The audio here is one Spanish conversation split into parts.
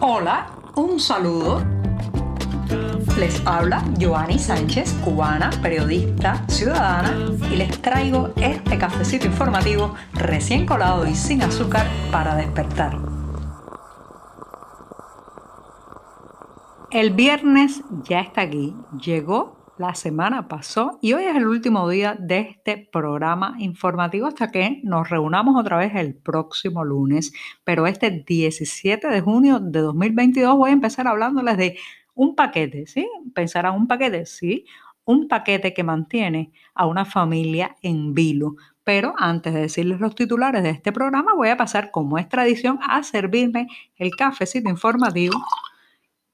Hola, un saludo. Les habla Joanny Sánchez, cubana, periodista, ciudadana, y les traigo este cafecito informativo recién colado y sin azúcar para despertar. El viernes ya está aquí, llegó la semana pasó y hoy es el último día de este programa informativo hasta que nos reunamos otra vez el próximo lunes. Pero este 17 de junio de 2022 voy a empezar hablándoles de un paquete, ¿sí? Pensarán un paquete, sí, un paquete que mantiene a una familia en vilo. Pero antes de decirles los titulares de este programa, voy a pasar, como es tradición, a servirme el cafecito informativo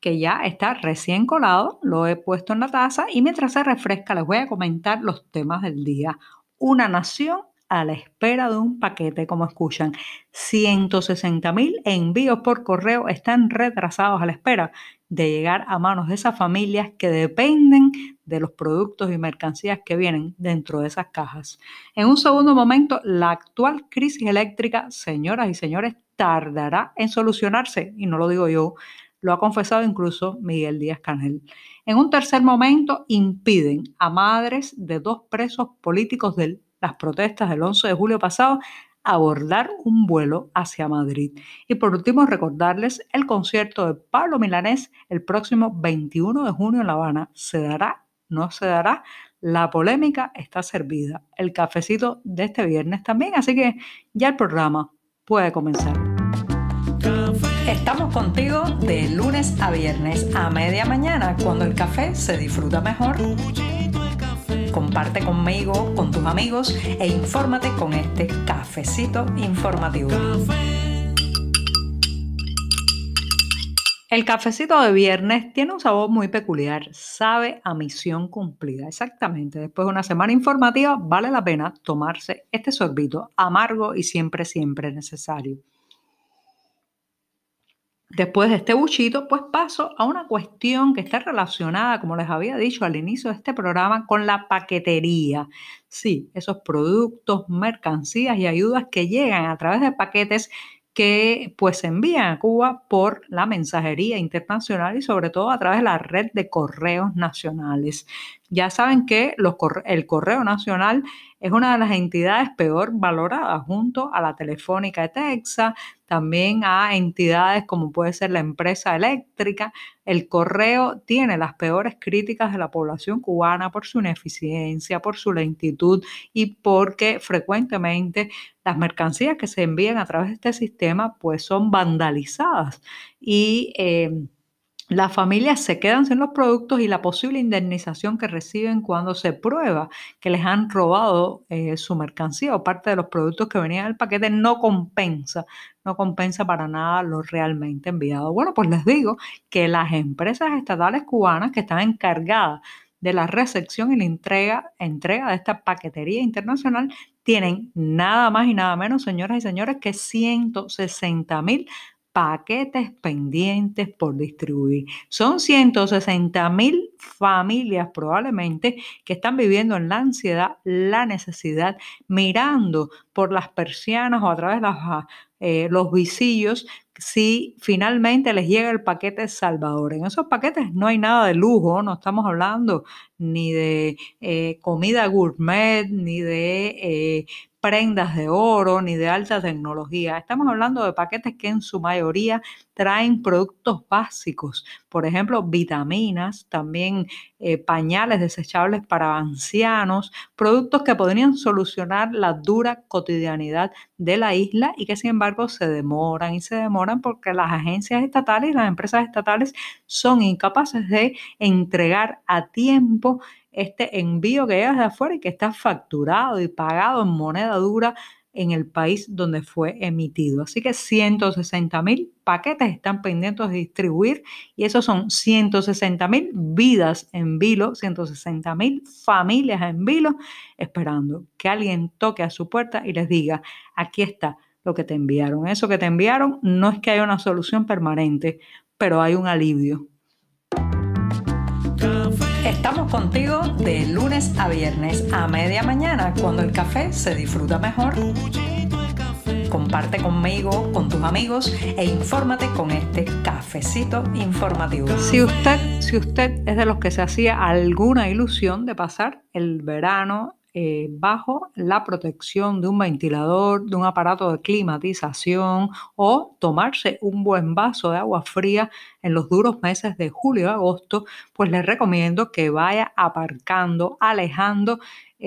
que ya está recién colado, lo he puesto en la taza y mientras se refresca les voy a comentar los temas del día. Una nación a la espera de un paquete, como escuchan. 160.000 envíos por correo están retrasados a la espera de llegar a manos de esas familias que dependen de los productos y mercancías que vienen dentro de esas cajas. En un segundo momento, la actual crisis eléctrica, señoras y señores, tardará en solucionarse, y no lo digo yo, lo ha confesado incluso Miguel Díaz Canel. En un tercer momento impiden a madres de dos presos políticos de las protestas del 11 de julio pasado abordar un vuelo hacia Madrid. Y por último, recordarles el concierto de Pablo Milanés el próximo 21 de junio en La Habana. ¿Se dará? ¿No se dará? La polémica está servida. El cafecito de este viernes también, así que ya el programa puede comenzar. Estamos contigo de lunes a viernes a media mañana cuando el café se disfruta mejor. Comparte conmigo, con tus amigos e infórmate con este cafecito informativo. El cafecito de viernes tiene un sabor muy peculiar, sabe a misión cumplida. Exactamente, después de una semana informativa vale la pena tomarse este sorbito amargo y siempre, siempre necesario. Después de este buchito, pues paso a una cuestión que está relacionada, como les había dicho al inicio de este programa, con la paquetería. Sí, esos productos, mercancías y ayudas que llegan a través de paquetes que pues se envían a Cuba por la mensajería internacional y sobre todo a través de la red de correos nacionales. Ya saben que el Correo Nacional es una de las entidades peor valoradas junto a la Telefónica de Texas, también a entidades como puede ser la empresa eléctrica. El correo tiene las peores críticas de la población cubana por su ineficiencia, por su lentitud y porque frecuentemente las mercancías que se envían a través de este sistema pues son vandalizadas y... Eh, las familias se quedan sin los productos y la posible indemnización que reciben cuando se prueba que les han robado eh, su mercancía o parte de los productos que venían del paquete no compensa, no compensa para nada lo realmente enviado. Bueno, pues les digo que las empresas estatales cubanas que están encargadas de la recepción y la entrega, entrega de esta paquetería internacional tienen nada más y nada menos, señoras y señores, que 160 mil paquetes pendientes por distribuir. Son 160 mil familias probablemente que están viviendo en la ansiedad, la necesidad, mirando por las persianas o a través de ah, eh, los visillos si finalmente les llega el paquete Salvador. En esos paquetes no hay nada de lujo, no estamos hablando ni de eh, comida gourmet, ni de eh, prendas de oro, ni de alta tecnología. Estamos hablando de paquetes que en su mayoría traen productos básicos, por ejemplo, vitaminas, también eh, pañales desechables para ancianos, productos que podrían solucionar la dura cotidianidad de la isla y que sin embargo se demoran y se demoran porque las agencias estatales y las empresas estatales son incapaces de entregar a tiempo este envío que llega de afuera y que está facturado y pagado en moneda dura en el país donde fue emitido. Así que 160 mil paquetes están pendientes de distribuir y esos son 160 mil vidas en vilo, 160 mil familias en vilo, esperando que alguien toque a su puerta y les diga, aquí está lo que te enviaron. Eso que te enviaron no es que haya una solución permanente, pero hay un alivio, Estamos contigo de lunes a viernes a media mañana cuando el café se disfruta mejor. Comparte conmigo, con tus amigos e infórmate con este cafecito informativo. Si usted, si usted es de los que se hacía alguna ilusión de pasar el verano eh, bajo la protección de un ventilador, de un aparato de climatización o tomarse un buen vaso de agua fría en los duros meses de julio y agosto, pues les recomiendo que vaya aparcando, alejando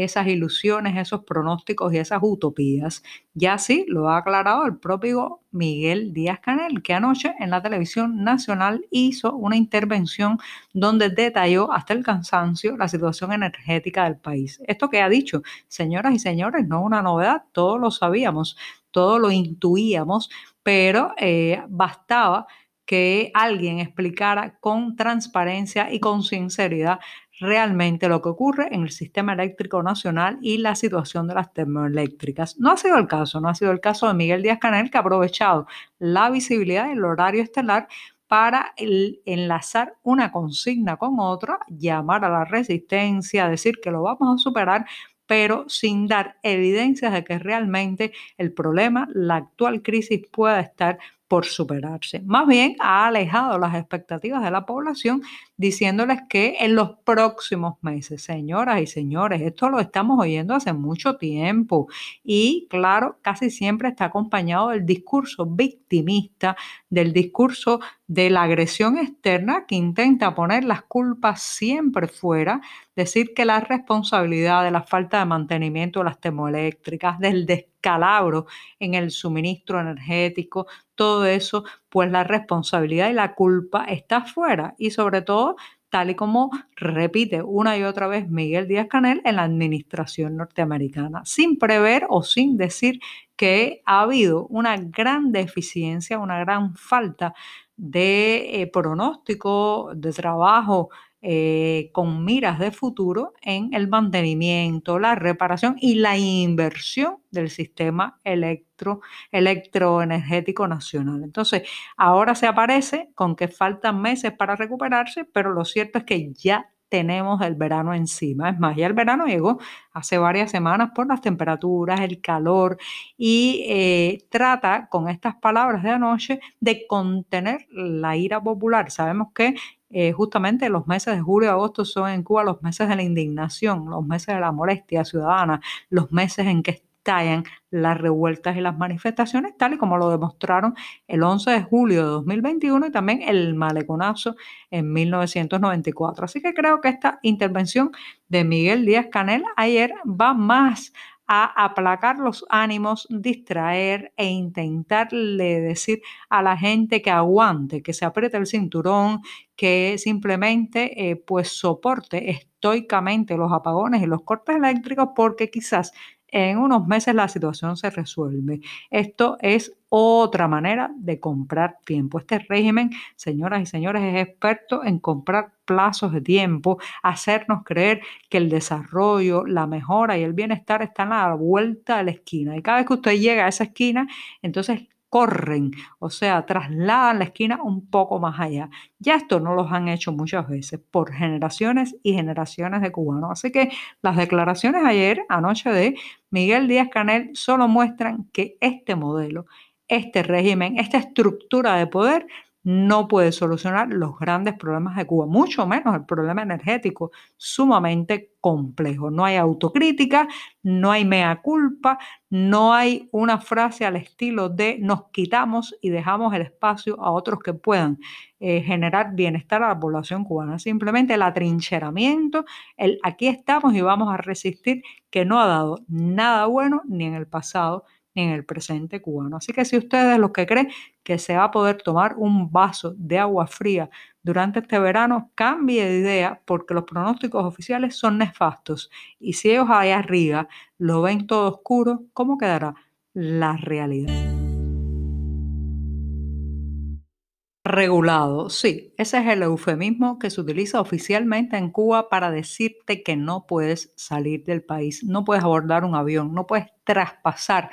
esas ilusiones, esos pronósticos y esas utopías. Ya así lo ha aclarado el propio Miguel Díaz Canel, que anoche en la televisión nacional hizo una intervención donde detalló hasta el cansancio la situación energética del país. Esto que ha dicho, señoras y señores, no es una novedad, todos lo sabíamos, todos lo intuíamos, pero eh, bastaba que alguien explicara con transparencia y con sinceridad realmente lo que ocurre en el sistema eléctrico nacional y la situación de las termoeléctricas. No ha sido el caso, no ha sido el caso de Miguel Díaz Canel, que ha aprovechado la visibilidad del horario estelar para enlazar una consigna con otra, llamar a la resistencia, decir que lo vamos a superar, pero sin dar evidencias de que realmente el problema, la actual crisis pueda estar por superarse. Más bien ha alejado las expectativas de la población diciéndoles que en los próximos meses, señoras y señores, esto lo estamos oyendo hace mucho tiempo y claro, casi siempre está acompañado del discurso victimista, del discurso de la agresión externa que intenta poner las culpas siempre fuera, decir que la responsabilidad de la falta de mantenimiento de las termoeléctricas, del descalabro en el suministro energético, todo eso pues la responsabilidad y la culpa está fuera y sobre todo tal y como repite una y otra vez Miguel Díaz Canel en la administración norteamericana, sin prever o sin decir que ha habido una gran deficiencia, una gran falta de eh, pronóstico, de trabajo eh, con miras de futuro en el mantenimiento, la reparación y la inversión del sistema electro, electroenergético nacional. Entonces, ahora se aparece con que faltan meses para recuperarse, pero lo cierto es que ya tenemos el verano encima. Es más, ya el verano llegó hace varias semanas por las temperaturas, el calor y eh, trata con estas palabras de anoche de contener la ira popular. Sabemos que eh, justamente los meses de julio y agosto son en Cuba los meses de la indignación, los meses de la molestia ciudadana, los meses en que estallan las revueltas y las manifestaciones, tal y como lo demostraron el 11 de julio de 2021 y también el maleconazo en 1994. Así que creo que esta intervención de Miguel Díaz Canel ayer va más a aplacar los ánimos, distraer e intentarle decir a la gente que aguante, que se apriete el cinturón, que simplemente eh, pues soporte estoicamente los apagones y los cortes eléctricos porque quizás en unos meses la situación se resuelve. Esto es otra manera de comprar tiempo. Este régimen, señoras y señores, es experto en comprar plazos de tiempo, hacernos creer que el desarrollo, la mejora y el bienestar están a la vuelta de la esquina. Y cada vez que usted llega a esa esquina, entonces corren, o sea, trasladan la esquina un poco más allá. Ya esto no los han hecho muchas veces por generaciones y generaciones de cubanos. Así que las declaraciones ayer, anoche de Miguel Díaz Canel, solo muestran que este modelo, este régimen, esta estructura de poder no puede solucionar los grandes problemas de Cuba, mucho menos el problema energético, sumamente complejo. No hay autocrítica, no hay mea culpa, no hay una frase al estilo de nos quitamos y dejamos el espacio a otros que puedan eh, generar bienestar a la población cubana. Simplemente el atrincheramiento, el aquí estamos y vamos a resistir, que no ha dado nada bueno ni en el pasado en el presente cubano. Así que si ustedes los que creen que se va a poder tomar un vaso de agua fría durante este verano, cambie de idea porque los pronósticos oficiales son nefastos. Y si ellos allá arriba lo ven todo oscuro, ¿cómo quedará la realidad? regulado. Sí, ese es el eufemismo que se utiliza oficialmente en Cuba para decirte que no puedes salir del país, no puedes abordar un avión, no puedes traspasar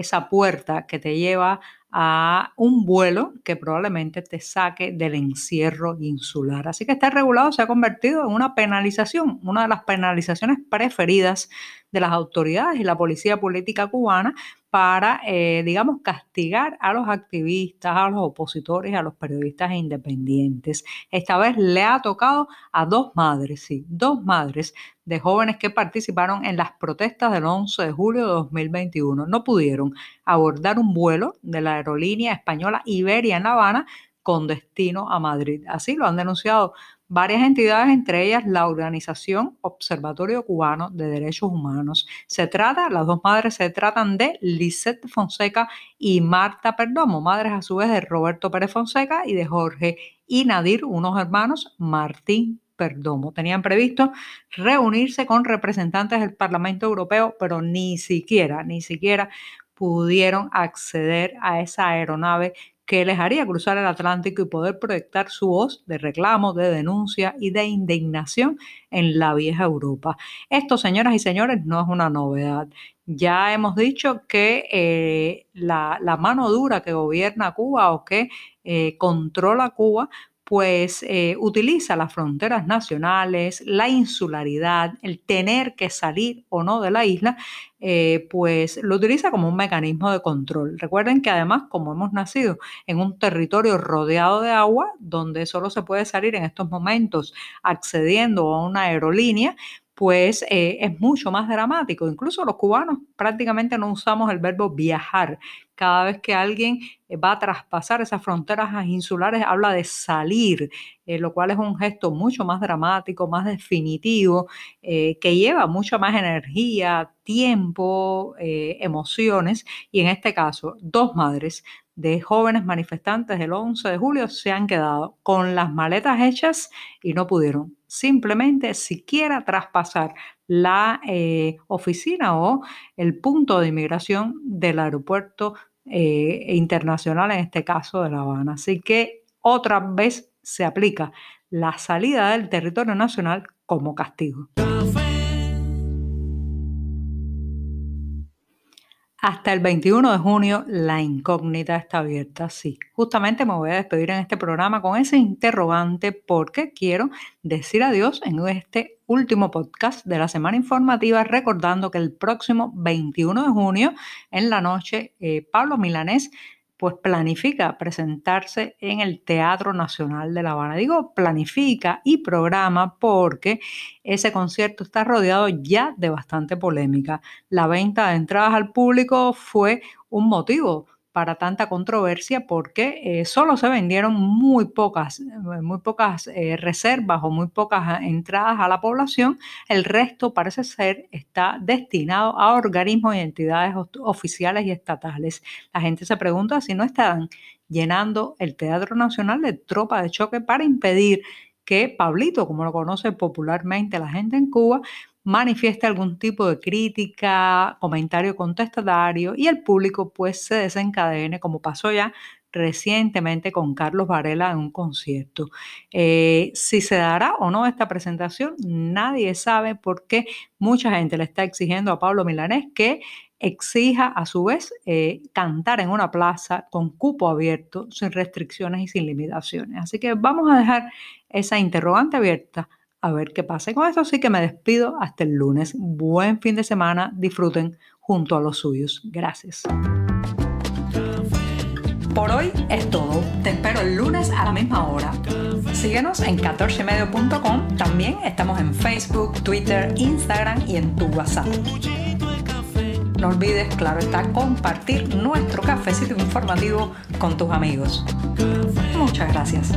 esa puerta que te lleva a un vuelo que probablemente te saque del encierro insular. Así que está regulado se ha convertido en una penalización, una de las penalizaciones preferidas de las autoridades y la policía política cubana para, eh, digamos, castigar a los activistas, a los opositores, a los periodistas independientes. Esta vez le ha tocado a dos madres, sí, dos madres de jóvenes que participaron en las protestas del 11 de julio de 2021. No pudieron abordar un vuelo de la aerolínea española Iberia en La Habana con destino a Madrid. Así lo han denunciado varias entidades, entre ellas la organización Observatorio Cubano de Derechos Humanos. Se trata, las dos madres se tratan de Lisette Fonseca y Marta Perdomo, madres a su vez de Roberto Pérez Fonseca y de Jorge y Nadir, unos hermanos, Martín Perdomo. Tenían previsto reunirse con representantes del Parlamento Europeo, pero ni siquiera, ni siquiera pudieron acceder a esa aeronave que les haría cruzar el Atlántico y poder proyectar su voz de reclamo, de denuncia y de indignación en la vieja Europa. Esto, señoras y señores, no es una novedad. Ya hemos dicho que eh, la, mano dura que gobierna Cuba o que eh, controla Cuba, pues eh, utiliza las fronteras nacionales, la insularidad, el tener que salir o no de la isla, eh, pues lo utiliza como un mecanismo de control. Recuerden que además, como hemos nacido en un territorio rodeado de agua, donde solo se puede salir en estos momentos accediendo a una aerolínea, pues eh, es mucho más dramático. Incluso los cubanos prácticamente no usamos el verbo viajar. Cada vez que alguien eh, va a traspasar esas fronteras insulares, habla de salir, eh, lo cual es un gesto mucho más dramático, más definitivo, que lleva mucha más energía, tiempo, emociones. Y en este caso, dos madres de jóvenes manifestantes del 11 de julio se han quedado con las maletas hechas y no pudieron simplemente siquiera traspasar la eh, oficina o el punto de inmigración del aeropuerto eh, internacional, en este caso de La Habana. Así que otra vez se aplica la salida del territorio nacional como castigo. Hasta el 21 de junio la incógnita está abierta, sí. Justamente me voy a despedir en este programa con ese interrogante porque quiero decir adiós en este último podcast de la semana informativa, recordando que el próximo 21 de junio en la noche eh, Pablo Milanés pues planifica presentarse en el Teatro Nacional de La Habana. Digo, planifica y programa porque ese concierto está rodeado ya de bastante polémica. La venta de entradas al público fue un motivo para tanta controversia porque eh, solo se vendieron muy pocas, eh, muy pocas eh, reservas o muy pocas ah, entradas a la población. El resto parece ser está destinado a organismos y entidades oficiales y estatales. La gente se pregunta si no están llenando el Teatro Nacional de tropa de choque para impedir que Pablito, como lo conoce popularmente la gente en Cuba, Manifieste algún tipo de crítica, comentario contestadario y el público pues se desencadene, como pasó ya recientemente con Carlos Varela en un concierto. Eh, si se dará o no esta presentación, nadie sabe porque mucha gente le está exigiendo a Pablo Milanés que exija a su vez eh, cantar en una plaza con cupo abierto, sin restricciones y sin limitaciones. Así que vamos a dejar esa interrogante abierta a ver qué pasa. con eso sí que me despido hasta el lunes. Buen fin de semana. Disfruten junto a los suyos. Gracias. Por hoy es todo. Te espero el lunes a la misma hora. Síguenos en 14medio.com. También estamos en Facebook, Twitter, Instagram y en tu WhatsApp. No olvides, claro está, compartir nuestro cafecito informativo con tus amigos. Muchas gracias.